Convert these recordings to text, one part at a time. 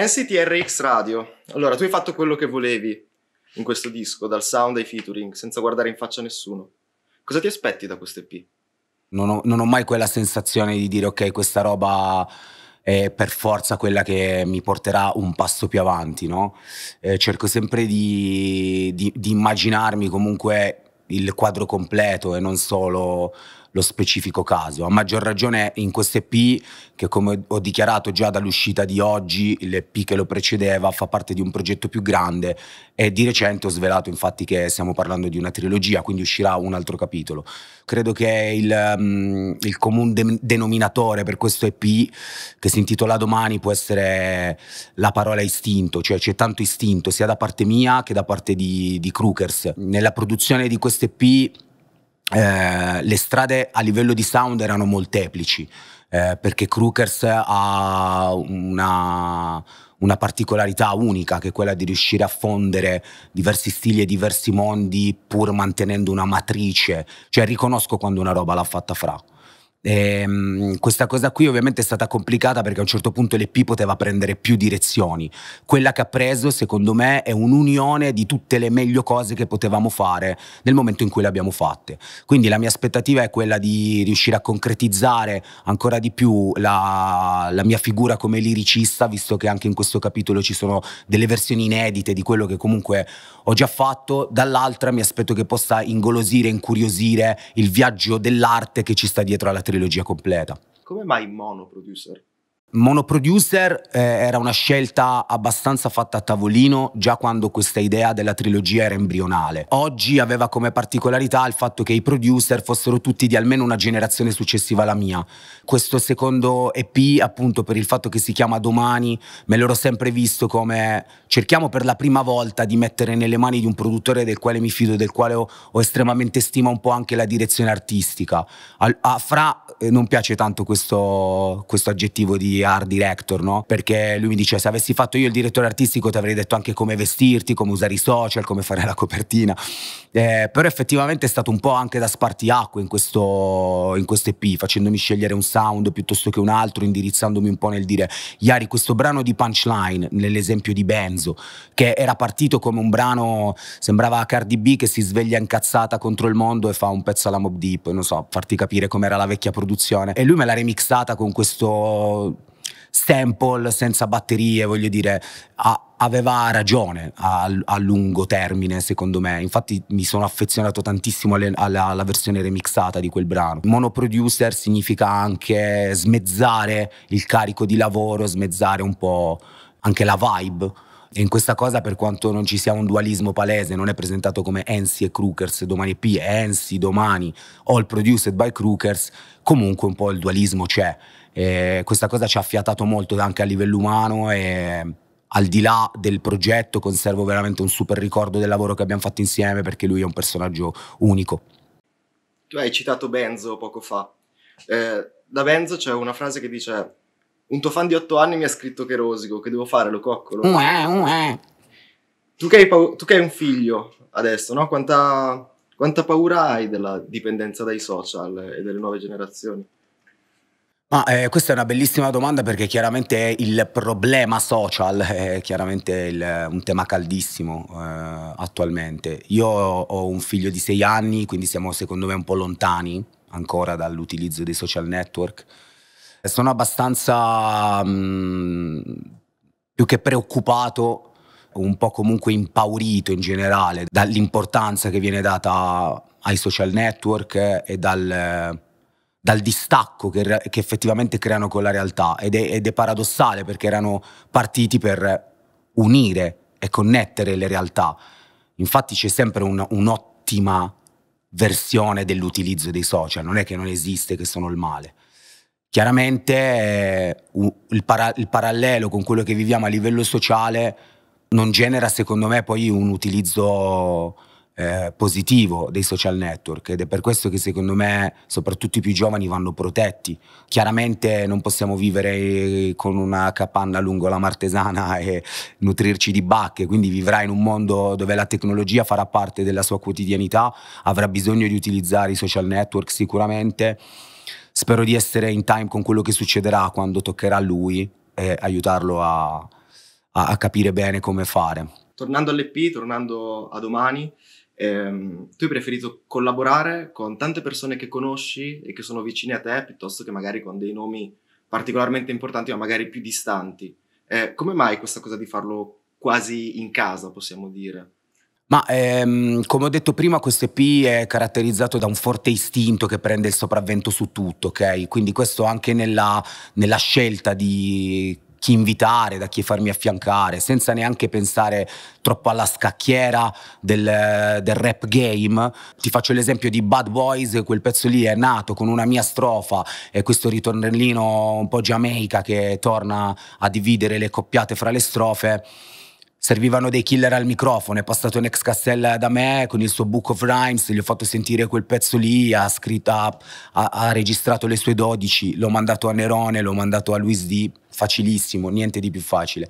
NCTRX Radio. Allora, tu hai fatto quello che volevi in questo disco, dal sound ai featuring, senza guardare in faccia nessuno. Cosa ti aspetti da questo EP? Non ho, non ho mai quella sensazione di dire ok, questa roba è per forza quella che mi porterà un passo più avanti, no? Eh, cerco sempre di, di, di immaginarmi comunque il quadro completo e non solo lo specifico caso. A maggior ragione in questo EP, che come ho dichiarato già dall'uscita di oggi, l'EP che lo precedeva fa parte di un progetto più grande e di recente ho svelato infatti che stiamo parlando di una trilogia, quindi uscirà un altro capitolo. Credo che il, um, il comune de denominatore per questo EP, che si intitola Domani, può essere la parola istinto, cioè c'è tanto istinto sia da parte mia che da parte di, di Crookers. Nella produzione di questo EP eh, le strade a livello di sound erano molteplici, eh, perché Crookers ha una, una, particolarità unica, che è quella di riuscire a fondere diversi stili e diversi mondi pur mantenendo una matrice. Cioè riconosco quando una roba l'ha fatta fra. Ehm, questa cosa qui ovviamente è stata complicata perché a un certo punto l'EP poteva prendere più direzioni. Quella che ha preso, secondo me, è un'unione di tutte le meglio cose che potevamo fare nel momento in cui le abbiamo fatte. Quindi la mia aspettativa è quella di riuscire a concretizzare ancora di più la, la mia figura come liricista, visto che anche in questo capitolo ci sono delle versioni inedite di quello che comunque ho già fatto. Dall'altra mi aspetto che possa ingolosire, incuriosire il viaggio dell'arte che ci sta dietro alla trilogia trilogia completa. Come mai mono producer? Monoproducer eh, era una scelta abbastanza fatta a tavolino già quando questa idea della trilogia era embrionale. Oggi aveva come particolarità il fatto che i producer fossero tutti di almeno una generazione successiva alla mia. Questo secondo EP, appunto per il fatto che si chiama Domani, me l'ero sempre visto come cerchiamo per la prima volta di mettere nelle mani di un produttore del quale mi fido, del quale ho, ho estremamente stima un po' anche la direzione artistica. A, a Fra eh, non piace tanto questo, questo aggettivo di art director, no? Perché lui mi dice: Se avessi fatto io il direttore artistico, ti avrei detto anche come vestirti, come usare i social, come fare la copertina. Eh, però effettivamente è stato un po' anche da spartiacque in questo, in questo EP, facendomi scegliere un sound piuttosto che un altro, indirizzandomi un po' nel dire: Iari, questo brano di punchline, nell'esempio di Benzo, che era partito come un brano, sembrava Cardi B che si sveglia incazzata contro il mondo e fa un pezzo alla Mob Deep, non so, farti capire com'era la vecchia produzione. E lui me l'ha remixata con questo sample senza batterie, voglio dire, a, aveva ragione a, a, lungo termine, secondo me. Infatti mi sono affezionato tantissimo alle, alla, alla, versione remixata di quel brano. Monoproducer significa anche smezzare il carico di lavoro, smezzare un po' anche la vibe. E in questa cosa, per quanto non ci sia un dualismo palese, non è presentato come Ensi e Crookers, domani P Ensi, domani, all produced by Crookers, comunque un po' il dualismo c'è. E questa cosa ci ha affiatato molto anche a livello umano e al di là del progetto conservo veramente un super ricordo del lavoro che abbiamo fatto insieme perché lui è un personaggio unico. Tu hai citato Benzo poco fa. Eh, da Benzo c'è una frase che dice un tuo fan di otto anni mi ha scritto che rosico, che devo fare, lo coccolo. Uè, uè. Tu, che tu, che hai un figlio adesso, no? Quanta, quanta paura hai della dipendenza dai social e delle nuove generazioni? Ma eh, questa è una bellissima domanda perché chiaramente il problema social eh, è chiaramente il, un tema caldissimo eh, attualmente. Io ho un figlio di sei anni, quindi siamo secondo me un po' lontani ancora dall'utilizzo dei social network. Eh, sono abbastanza mh, mm, più che preoccupato, un po' comunque impaurito in generale dall'importanza che viene data ai social network e dal dal distacco che, che, effettivamente creano con la realtà ed è, ed è, paradossale perché erano partiti per unire e connettere le realtà. Infatti c'è sempre un, un'ottima versione dell'utilizzo dei social, non è che non esiste, che sono il male. Chiaramente eh, il, para- il parallelo con quello che viviamo a livello sociale non genera secondo me poi un utilizzo eh, positivo dei social network ed è per questo che secondo me soprattutto i più giovani vanno protetti. Chiaramente non possiamo vivere eh, con una capanna lungo la martesana e nutrirci di bacche, quindi vivrà in un mondo dove la tecnologia farà parte della sua quotidianità, avrà bisogno di utilizzare i social network sicuramente. Spero di essere in time con quello che succederà quando toccherà a lui e eh, aiutarlo a, a, a capire bene come fare. Tornando all'EP, tornando a domani, Ehm, tu hai preferito collaborare con tante persone che conosci e che sono vicine a te piuttosto che magari con dei nomi particolarmente importanti ma magari più distanti. Eh, come mai questa cosa di farlo quasi in casa, possiamo dire? Ma ehm, come ho detto prima, questo EP è caratterizzato da un forte istinto che prende il sopravvento su tutto, ok? Quindi questo anche nella, nella scelta di chi invitare, da chi farmi affiancare, senza neanche pensare troppo alla scacchiera del, del rap game. Ti faccio l'esempio di Bad Boys, quel pezzo lì è nato con una mia strofa e questo ritornellino un po' Jamaica che torna a dividere le coppiate fra le strofe servivano dei killer al microfono, è passato un ex Castell da me con il suo Book of Rhymes, gli ho fatto sentire quel pezzo lì, ha, scritto, ha, ha registrato le sue 12, l'ho mandato a Nerone, l'ho mandato a Luis D facilissimo, niente di più facile.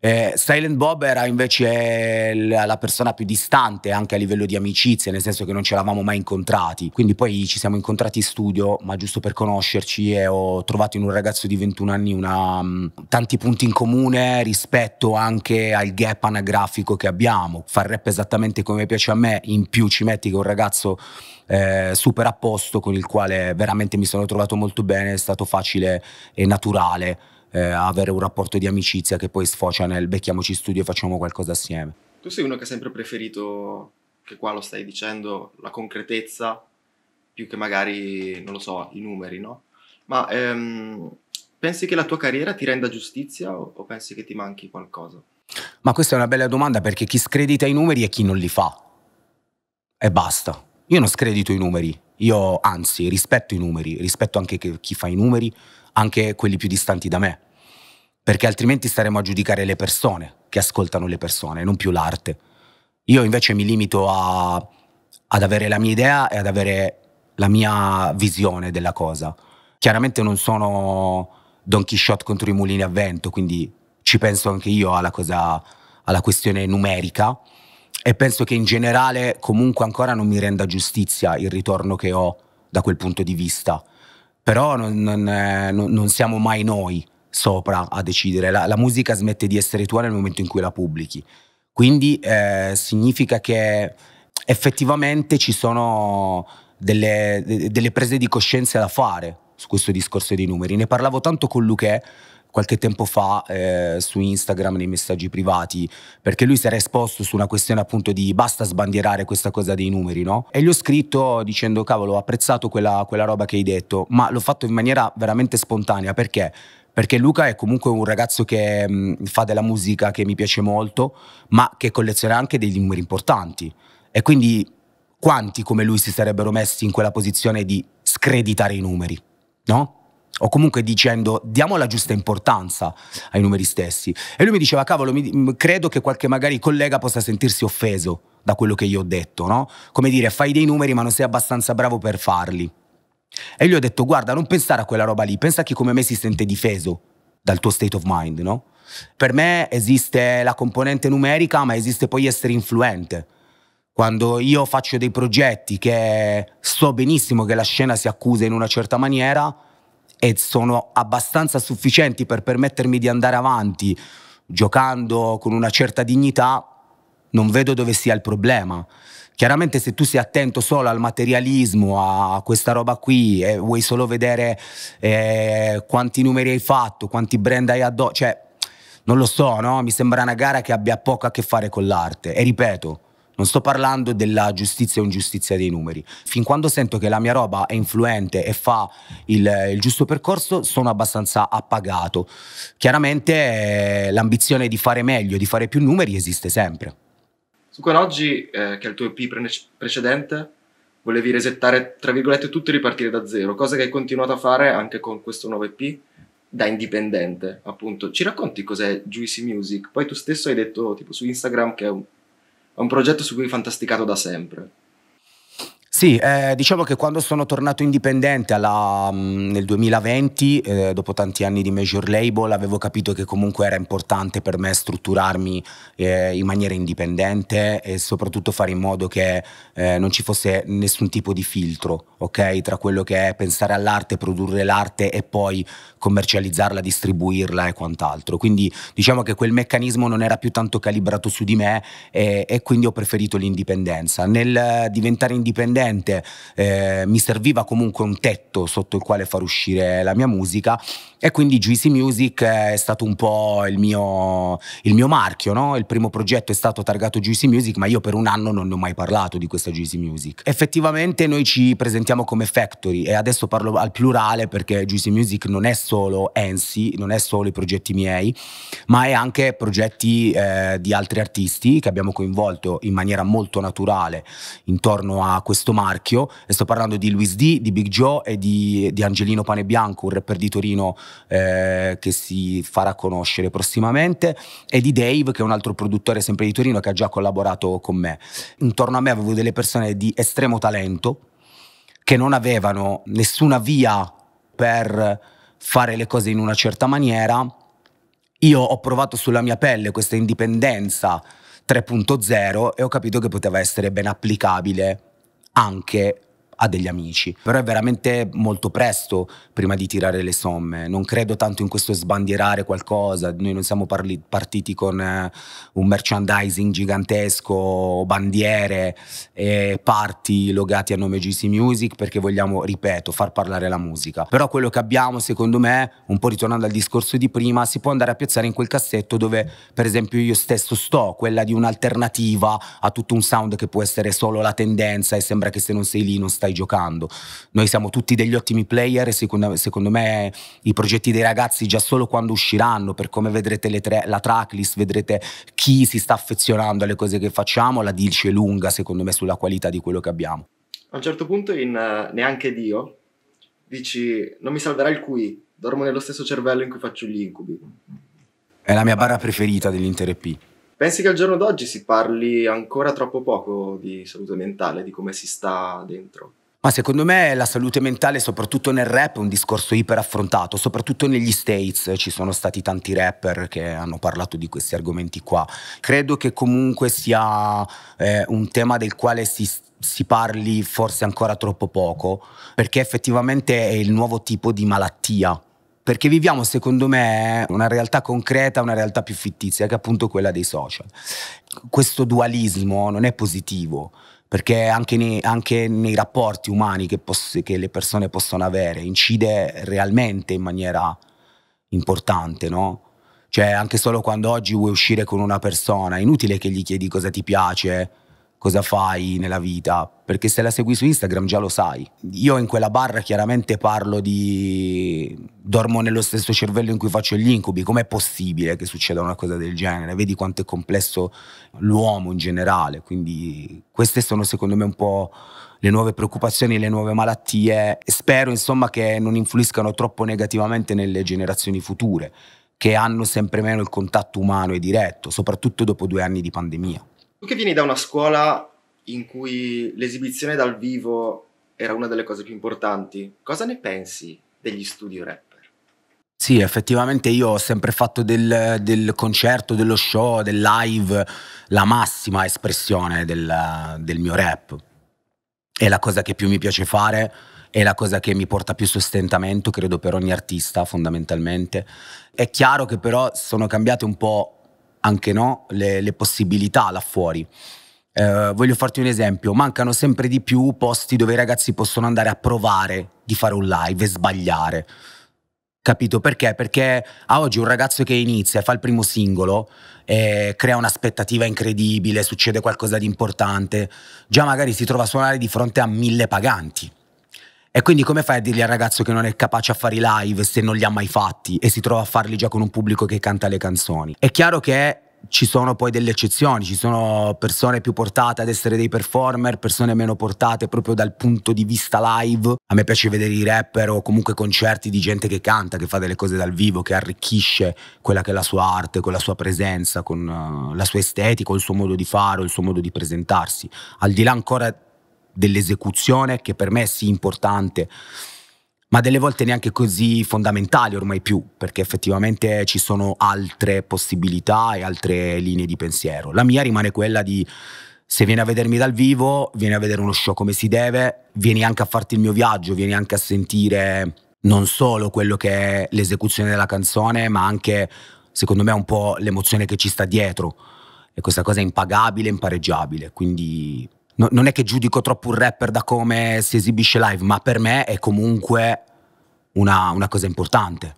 Eh, Silent Bob era invece la persona più distante anche a livello di amicizia, nel senso che non ce l'avamo mai incontrati. Quindi poi ci siamo incontrati in studio, ma giusto per conoscerci, e ho trovato in un ragazzo di 21 anni una, mm, tanti punti in comune rispetto anche al gap anagrafico che abbiamo. Far rap esattamente come piace a me, in più ci metti che un ragazzo eh, super a posto con il quale veramente mi sono trovato molto bene, è stato facile e naturale eh, avere un rapporto di amicizia che poi sfocia nel becchiamoci studio e facciamo qualcosa assieme. Tu sei uno che ha sempre preferito, che qua lo stai dicendo, la concretezza più che magari, non lo so, i numeri, no? Ma ehm, pensi che la tua carriera ti renda giustizia o, o pensi che ti manchi qualcosa? Ma questa è una bella domanda perché chi scredita i numeri è chi non li fa. E basta. Io non scredito i numeri, io anzi rispetto i numeri, rispetto anche chi fa i numeri, anche quelli più distanti da me, perché altrimenti staremo a giudicare le persone che ascoltano le persone, non più l'arte. Io invece mi limito a, ad avere la mia idea e ad avere la mia visione della cosa. Chiaramente non sono Don Quixote contro i mulini a vento, quindi ci penso anche io alla, cosa, alla questione numerica, e penso che in generale comunque ancora non mi renda giustizia il ritorno che ho da quel punto di vista. Però non, non, eh, non, non siamo mai noi sopra a decidere, la, la, musica smette di essere tua nel momento in cui la pubblichi. Quindi eh, significa che effettivamente ci sono delle, delle prese di coscienza da fare su questo discorso dei numeri. Ne parlavo tanto con Luque qualche tempo fa eh, su Instagram nei messaggi privati, perché lui si era esposto su una questione appunto di basta sbandierare questa cosa dei numeri, no? E gli ho scritto dicendo cavolo, ho apprezzato quella, quella roba che hai detto, ma l'ho fatto in maniera veramente spontanea, perché? perché Luca è comunque un ragazzo che mh, mm, fa della musica che mi piace molto, ma che colleziona anche dei numeri importanti. E quindi quanti come lui si sarebbero messi in quella posizione di screditare i numeri, no? o comunque dicendo diamo la giusta importanza ai numeri stessi. E lui mi diceva, cavolo, mi, credo che qualche magari collega possa sentirsi offeso da quello che io ho detto, no? Come dire, fai dei numeri ma non sei abbastanza bravo per farli. E gli ho detto, guarda, non pensare a quella roba lì, pensa a chi come me si sente difeso dal tuo state of mind, no? Per me esiste la componente numerica, ma esiste poi essere influente quando io faccio dei progetti che so benissimo che la scena si accusa in una certa maniera, e sono abbastanza sufficienti per permettermi di andare avanti giocando con una certa dignità, non vedo dove sia il problema. Chiaramente se tu sei attento solo al materialismo, a questa roba qui, e eh, vuoi solo vedere eh, quanti numeri hai fatto, quanti brand hai addosso, cioè non lo so, no? mi sembra una gara che abbia poco a che fare con l'arte. E ripeto, non sto parlando della giustizia o ingiustizia dei numeri. Fin quando sento che la mia roba è influente e fa il, il giusto percorso, sono abbastanza appagato. Chiaramente eh, l'ambizione di fare meglio, di fare più numeri esiste sempre. Su con oggi, eh, che è il tuo EP pre- precedente, volevi resettare tra virgolette tutto e ripartire da zero, cosa che hai continuato a fare anche con questo nuovo EP da indipendente, appunto. Ci racconti cos'è Juicy Music? Poi tu stesso hai detto tipo su Instagram che è un è un progetto su cui ho fantasticato da sempre. Sì, eh, diciamo che quando sono tornato indipendente alla, mm, nel 2020, eh, dopo tanti anni di major label, avevo capito che comunque era importante per me strutturarmi eh, in maniera indipendente e soprattutto fare in modo che eh, non ci fosse nessun tipo di filtro, ok? Tra quello che è pensare all'arte, produrre l'arte e poi commercializzarla, distribuirla e quant'altro. Quindi diciamo che quel meccanismo non era più tanto calibrato su di me e, e quindi ho preferito l'indipendenza. Nel eh, diventare indipendente eh, mi serviva comunque un tetto sotto il quale far uscire la mia musica e quindi Juicy Music eh, è stato un po' il mio, il mio marchio, no? il primo progetto è stato targato Juicy Music ma io per un anno non ne ho mai parlato di questa Juicy Music. Effettivamente noi ci presentiamo come Factory e adesso parlo al plurale perché Juicy Music non è solo Ensi, non è solo i progetti miei, ma è anche progetti eh, di altri artisti che abbiamo coinvolto in maniera molto naturale intorno a questo marchio. E sto parlando di Luis D, di Big Joe e di, di Angelino Panebianco, un rapper di Torino eh, che si farà conoscere prossimamente, e di Dave, che è un altro produttore sempre di Torino che ha già collaborato con me. Intorno a me avevo delle persone di estremo talento che non avevano nessuna via per fare le cose in una certa maniera. Io ho provato sulla mia pelle questa indipendenza 3.0 e ho capito che poteva essere ben applicabile anche ha degli amici. Però è veramente molto presto prima di tirare le somme. Non credo tanto in questo sbandierare qualcosa. Noi non siamo partiti con eh, un merchandising gigantesco, bandiere e party logati a nome GC Music perché vogliamo, ripeto, far parlare la musica. Però quello che abbiamo, secondo me, un po' ritornando al discorso di prima, si può andare a piazzare in quel cassetto dove, per esempio, io stesso sto, quella di un'alternativa a tutto un sound che può essere solo la tendenza e sembra che se non sei lì non stai stai giocando. Noi siamo tutti degli ottimi player secondo, secondo me i progetti dei ragazzi già solo quando usciranno, per come vedrete tre, la tracklist, vedrete chi si sta affezionando alle cose che facciamo, la dice lunga secondo me sulla qualità di quello che abbiamo. A un certo punto in uh, Neanche Dio dici non mi salverà il cui, dormo nello stesso cervello in cui faccio gli incubi. È la mia barra preferita dell'intero EP. Pensi che al giorno d'oggi si parli ancora troppo poco di salute mentale, di come si sta dentro? Ma secondo me la salute mentale, soprattutto nel rap, è un discorso iperaffrontato, soprattutto negli States ci sono stati tanti rapper che hanno parlato di questi argomenti qua. Credo che comunque sia eh, un tema del quale si, si parli forse ancora troppo poco, perché effettivamente è il nuovo tipo di malattia perché viviamo secondo me una realtà concreta, una realtà più fittizia che è appunto quella dei social. Questo dualismo non è positivo perché anche nei, anche nei rapporti umani che, che, le persone possono avere incide realmente in maniera importante, no? Cioè anche solo quando oggi vuoi uscire con una persona, è inutile che gli chiedi cosa ti piace, cosa fai nella vita, perché se la segui su Instagram già lo sai. Io in quella barra chiaramente parlo di dormo nello stesso cervello in cui faccio gli incubi, com'è possibile che succeda una cosa del genere? Vedi quanto è complesso l'uomo in generale, quindi queste sono secondo me un po' le nuove preoccupazioni, le nuove malattie e spero insomma che non influiscano troppo negativamente nelle generazioni future che hanno sempre meno il contatto umano e diretto, soprattutto dopo due anni di pandemia. Tu che vieni da una scuola in cui l'esibizione dal vivo era una delle cose più importanti, cosa ne pensi degli studi rap? Sì, effettivamente io ho sempre fatto del, del, concerto, dello show, del live, la massima espressione del, del, mio rap. È la cosa che più mi piace fare, è la cosa che mi porta più sostentamento, credo per ogni artista fondamentalmente. È chiaro che però sono cambiate un po' anche no, le, le possibilità là fuori. Eh, voglio farti un esempio, mancano sempre di più posti dove i ragazzi possono andare a provare di fare un live e sbagliare. Capito perché? Perché a oggi un ragazzo che inizia e fa il primo singolo eh, crea un'aspettativa incredibile, succede qualcosa di importante, già magari si trova a suonare di fronte a mille paganti. E quindi come fai a dirgli al ragazzo che non è capace a fare i live se non li ha mai fatti e si trova a farli già con un pubblico che canta le canzoni? È chiaro che ci sono poi delle eccezioni, ci sono persone più portate ad essere dei performer, persone meno portate proprio dal punto di vista live. A me piace vedere i rapper o comunque concerti di gente che canta, che fa delle cose dal vivo, che arricchisce quella che è la sua arte, con la sua presenza, con eh, la sua estetica, il suo modo di fare, il suo modo di presentarsi. Al di là ancora dell'esecuzione, che per me è sì importante, ma delle volte neanche così fondamentale ormai più, perché effettivamente ci sono altre possibilità e altre linee di pensiero. La mia rimane quella di se vieni a vedermi dal vivo, vieni a vedere uno show come si deve, vieni anche a farti il mio viaggio, vieni anche a sentire non solo quello che è l'esecuzione della canzone, ma anche, secondo me, un po' l'emozione che ci sta dietro. E questa cosa è impagabile, impareggiabile. Quindi no, non è che giudico troppo un rapper da come si esibisce live, ma per me è comunque una, una cosa importante.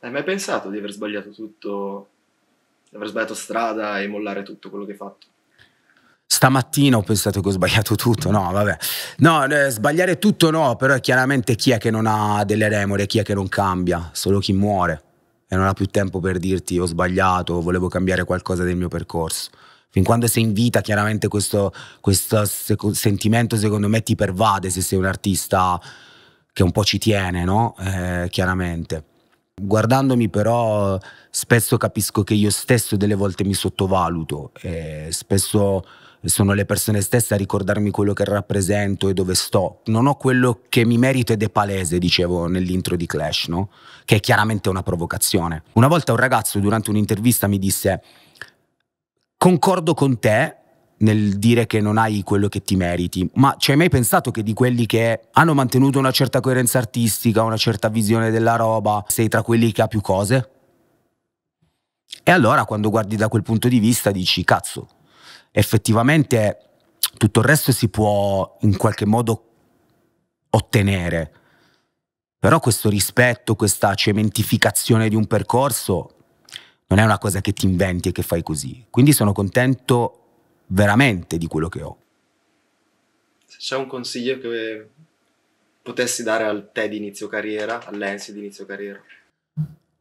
Hai mai pensato di aver sbagliato tutto, di aver sbagliato strada e mollare tutto quello che hai fatto? Stamattina ho pensato che ho sbagliato tutto, no, vabbè. No, eh, sbagliare tutto no, però è chiaramente chi è che non ha delle remore, chi è che non cambia, solo chi muore e non ha più tempo per dirti ho sbagliato, volevo cambiare qualcosa del mio percorso. Fin quando sei in vita, chiaramente questo, questo sec sentimento secondo me ti pervade se sei un artista che un po' ci tiene, no? Eh, chiaramente. Guardandomi però spesso capisco che io stesso delle volte mi sottovaluto, eh, spesso sono le persone stesse a ricordarmi quello che rappresento e dove sto. Non ho quello che mi merito ed è palese, dicevo nell'intro di Clash, no? Che è chiaramente una provocazione. Una volta un ragazzo durante un'intervista mi disse Concordo con te nel dire che non hai quello che ti meriti, ma ci hai mai pensato che di quelli che hanno mantenuto una certa coerenza artistica, una certa visione della roba, sei tra quelli che ha più cose? E allora quando guardi da quel punto di vista dici, cazzo, effettivamente tutto il resto si può in qualche modo ottenere, però questo rispetto, questa cementificazione di un percorso non è una cosa che ti inventi e che fai così. Quindi sono contento veramente di quello che ho. Se c'è un consiglio che potessi dare al te di inizio carriera, all'Ensi di inizio carriera?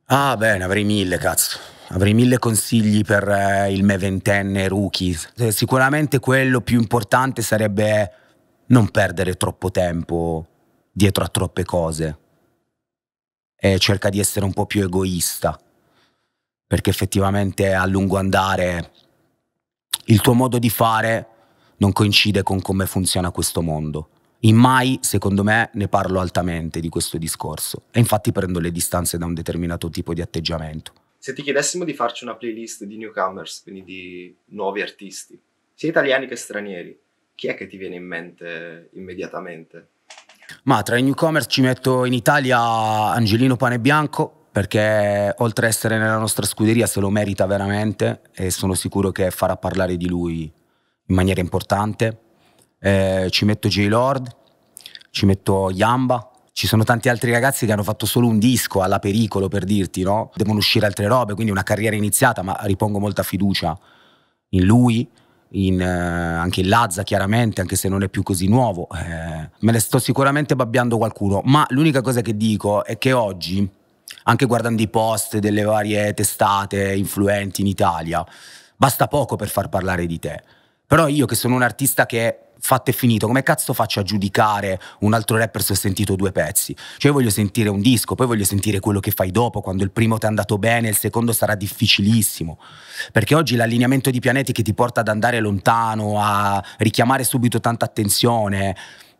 Ah, bene, avrei mille, cazzo. Avrei mille consigli per eh, il me ventenne rookie. Eh, sicuramente quello più importante sarebbe non perdere troppo tempo dietro a troppe cose. E cerca di essere un po' più egoista perché effettivamente a lungo andare il tuo modo di fare non coincide con come funziona questo mondo. In mai, secondo me, ne parlo altamente di questo discorso e infatti prendo le distanze da un determinato tipo di atteggiamento. Se ti chiedessimo di farci una playlist di newcomers, quindi di nuovi artisti, sia italiani che stranieri, chi è che ti viene in mente immediatamente? Ma tra i newcomers ci metto in Italia Angelino Pane Bianco, perché oltre a essere nella nostra scuderia se lo merita veramente e sono sicuro che farà parlare di lui in maniera importante. Eh, ci metto J-Lord, ci metto Yamba, ci sono tanti altri ragazzi che hanno fatto solo un disco alla pericolo per dirti, no? Devono uscire altre robe, quindi una carriera iniziata, ma ripongo molta fiducia in lui, in, eh, anche in Lazza chiaramente, anche se non è più così nuovo. Eh, me ne sto sicuramente babbiando qualcuno, ma l'unica cosa che dico è che oggi anche guardando i post delle varie testate influenti in Italia, basta poco per far parlare di te. Però io che sono un artista che fatto e finito, come cazzo faccio a giudicare un altro rapper se ho sentito due pezzi? Cioè io voglio sentire un disco, poi voglio sentire quello che fai dopo, quando il primo ti è andato bene, il secondo sarà difficilissimo, perché oggi l'allineamento di pianeti che ti porta ad andare lontano, a richiamare subito tanta attenzione,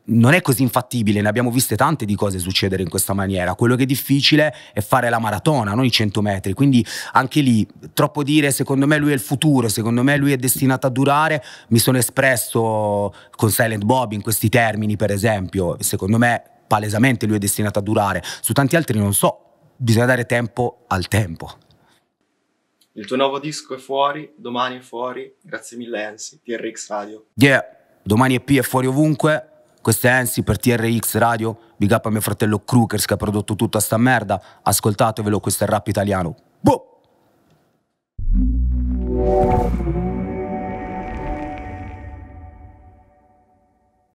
non è così infattibile, ne abbiamo viste tante di cose succedere in questa maniera. Quello che è difficile è fare la maratona, non i 100 metri. Quindi anche lì, troppo dire secondo me lui è il futuro, secondo me lui è destinato a durare. Mi sono espresso con Silent Bob in questi termini, per esempio. Secondo me palesemente lui è destinato a durare. Su tanti altri non so, bisogna dare tempo al tempo. Il tuo nuovo disco è fuori, domani è fuori. Grazie mille Ensi, TRX Radio. Yeah, domani è P, è fuori ovunque questo è Ensi per TRX Radio, big up a mio fratello Crookers che ha prodotto tutta sta merda. Ascoltatevelo, questo è il rap italiano. Boh!